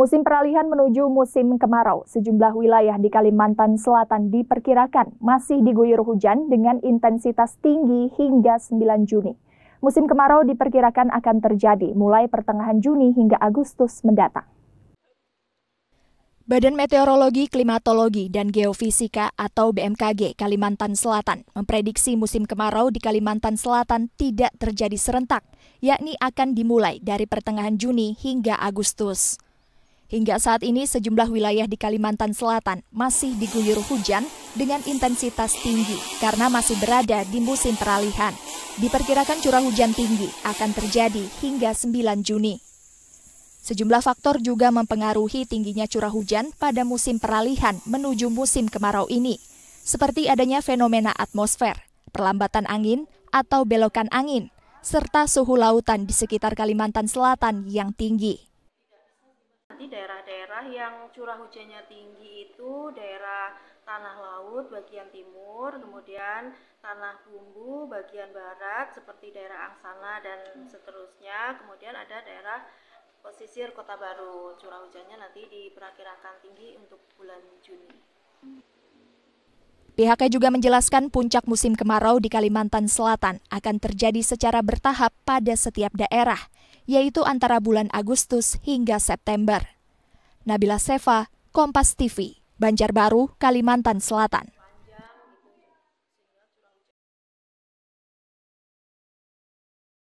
Musim peralihan menuju musim kemarau, sejumlah wilayah di Kalimantan Selatan diperkirakan masih diguyur hujan dengan intensitas tinggi hingga 9 Juni. Musim kemarau diperkirakan akan terjadi mulai pertengahan Juni hingga Agustus mendatang. Badan Meteorologi, Klimatologi, dan Geofisika atau BMKG Kalimantan Selatan memprediksi musim kemarau di Kalimantan Selatan tidak terjadi serentak, yakni akan dimulai dari pertengahan Juni hingga Agustus. Hingga saat ini sejumlah wilayah di Kalimantan Selatan masih diguyur hujan dengan intensitas tinggi karena masih berada di musim peralihan. Diperkirakan curah hujan tinggi akan terjadi hingga 9 Juni. Sejumlah faktor juga mempengaruhi tingginya curah hujan pada musim peralihan menuju musim kemarau ini, seperti adanya fenomena atmosfer, perlambatan angin atau belokan angin, serta suhu lautan di sekitar Kalimantan Selatan yang tinggi daerah-daerah yang curah hujannya tinggi itu daerah tanah laut bagian timur, kemudian tanah bumbu bagian barat seperti daerah Angsana dan seterusnya. Kemudian ada daerah pesisir Kota Baru. Curah hujannya nanti diperkirakan tinggi untuk bulan Juni. Pihaknya juga menjelaskan puncak musim kemarau di Kalimantan Selatan akan terjadi secara bertahap pada setiap daerah, yaitu antara bulan Agustus hingga September. Nabila Seva, Kompas TV, Banjarbaru, Kalimantan Selatan.